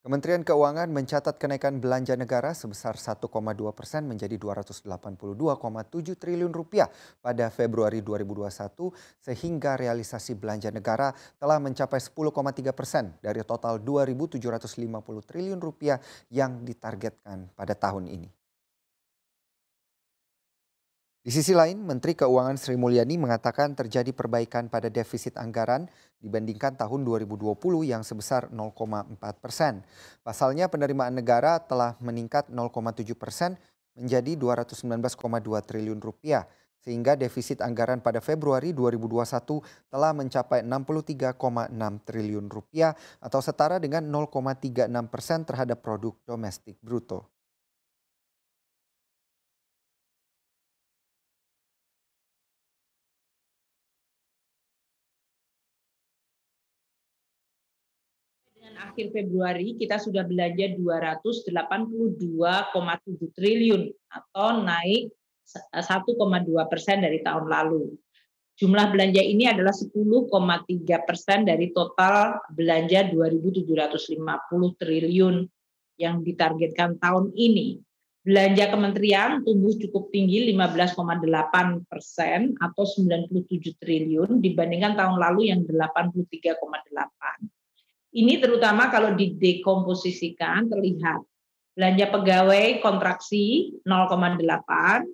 Kementerian Keuangan mencatat kenaikan belanja negara sebesar 1,2 persen menjadi 282,7 triliun rupiah pada Februari 2021 sehingga realisasi belanja negara telah mencapai 10,3 persen dari total 2.750 triliun rupiah yang ditargetkan pada tahun ini. Di sisi lain, Menteri Keuangan Sri Mulyani mengatakan terjadi perbaikan pada defisit anggaran dibandingkan tahun 2020 yang sebesar 0,4 persen. Pasalnya penerimaan negara telah meningkat 0,7 persen menjadi 219,2 triliun rupiah, sehingga defisit anggaran pada Februari 2021 telah mencapai 63,6 triliun rupiah atau setara dengan 0,36 persen terhadap produk domestik bruto. akhir Februari kita sudah belanja 282,7 triliun atau naik 1,2 eh, persen dari tahun lalu. Jumlah belanja ini adalah 10,3 persen dari total belanja 2.750 triliun yang ditargetkan tahun ini. Belanja kementerian tumbuh cukup tinggi 15,8 persen atau 97 triliun dibandingkan tahun lalu yang 83,8. Ini terutama kalau didekomposisikan terlihat belanja pegawai kontraksi 0,8.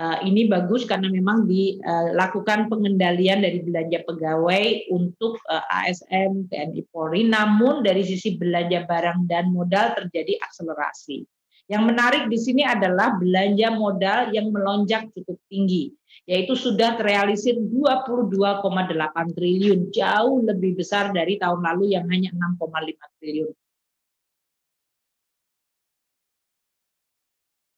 Eh, ini bagus karena memang dilakukan eh, pengendalian dari belanja pegawai untuk eh, ASN TNI Polri. Namun dari sisi belanja barang dan modal terjadi akselerasi. Yang menarik di sini adalah belanja modal yang melonjak cukup tinggi, yaitu sudah terrealisir 22,8 triliun, jauh lebih besar dari tahun lalu yang hanya 6,5 triliun.